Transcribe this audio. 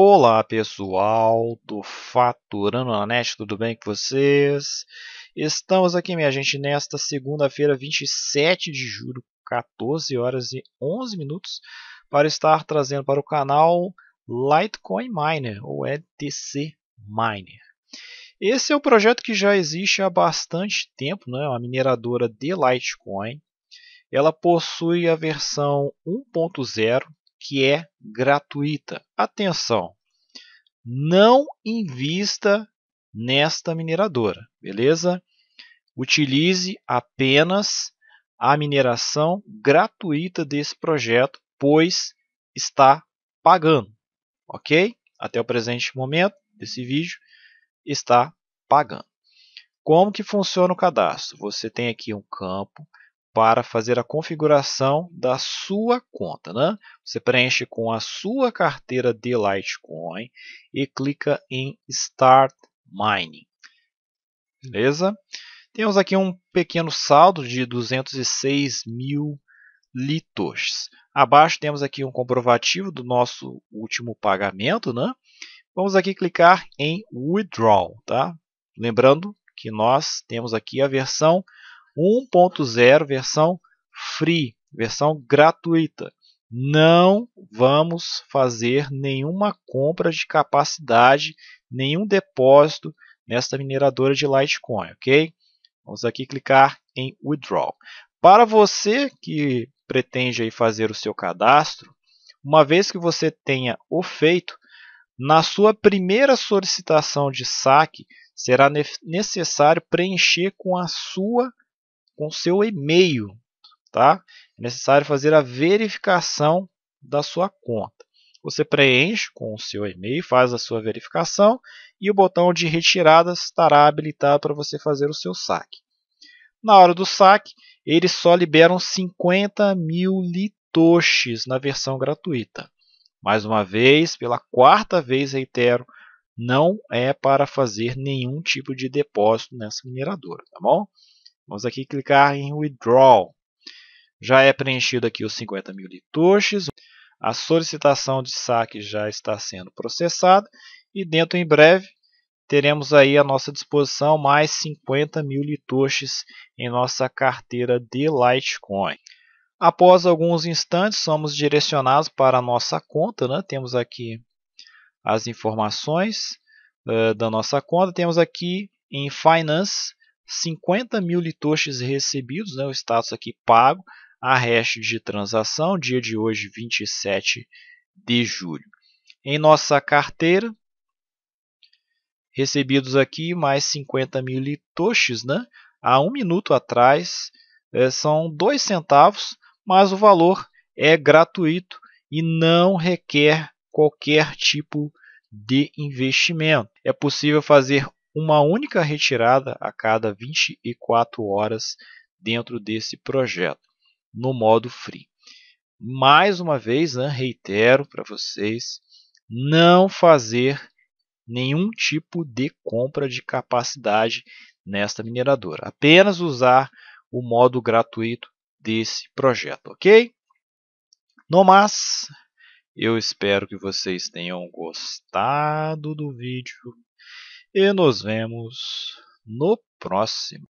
Olá pessoal do Faturando na Net, tudo bem com vocês? Estamos aqui, minha gente, nesta segunda-feira, 27 de julho, 14 horas e 11 minutos, para estar trazendo para o canal Litecoin Miner, ou LTC Miner. Esse é um projeto que já existe há bastante tempo, né? É uma mineradora de Litecoin. Ela possui a versão 1.0 que é gratuita. Atenção, não invista nesta mineradora, beleza? Utilize apenas a mineração gratuita desse projeto, pois está pagando, ok? Até o presente momento desse vídeo, está pagando. Como que funciona o cadastro? Você tem aqui um campo para fazer a configuração da sua conta. Né? Você preenche com a sua carteira de Litecoin e clica em Start Mining. Beleza? Temos aqui um pequeno saldo de 206 mil litos. Abaixo temos aqui um comprovativo do nosso último pagamento. Né? Vamos aqui clicar em Withdraw. Tá? Lembrando que nós temos aqui a versão 1.0 versão free, versão gratuita. Não vamos fazer nenhuma compra de capacidade, nenhum depósito nesta mineradora de Litecoin, ok? Vamos aqui clicar em Withdraw. Para você que pretende aí fazer o seu cadastro, uma vez que você tenha o feito, na sua primeira solicitação de saque será necessário preencher com a sua com seu e-mail. Tá? É necessário fazer a verificação da sua conta. Você preenche com o seu e-mail, faz a sua verificação e o botão de retirada estará habilitado para você fazer o seu saque. Na hora do saque, eles só liberam 50 mil litoches na versão gratuita. Mais uma vez, pela quarta vez, reitero, não é para fazer nenhum tipo de depósito nessa mineradora, tá bom? Vamos aqui clicar em Withdraw. Já é preenchido aqui os 50 mil litoches A solicitação de saque já está sendo processada. E dentro em breve teremos aí à nossa disposição mais 50 mil litoches em nossa carteira de Litecoin. Após alguns instantes, somos direcionados para a nossa conta. Né? Temos aqui as informações uh, da nossa conta. Temos aqui em Finance 50 mil litoshis recebidos, né, o status aqui pago, a hash de transação, dia de hoje, 27 de julho. Em nossa carteira, recebidos aqui mais 50 mil litoshis, né? há um minuto atrás, é, são dois centavos, mas o valor é gratuito e não requer qualquer tipo de investimento. É possível fazer uma única retirada a cada 24 horas dentro desse projeto, no modo free. Mais uma vez, né, reitero para vocês, não fazer nenhum tipo de compra de capacidade nesta mineradora. Apenas usar o modo gratuito desse projeto, ok? No mais, eu espero que vocês tenham gostado do vídeo e nos vemos no próximo.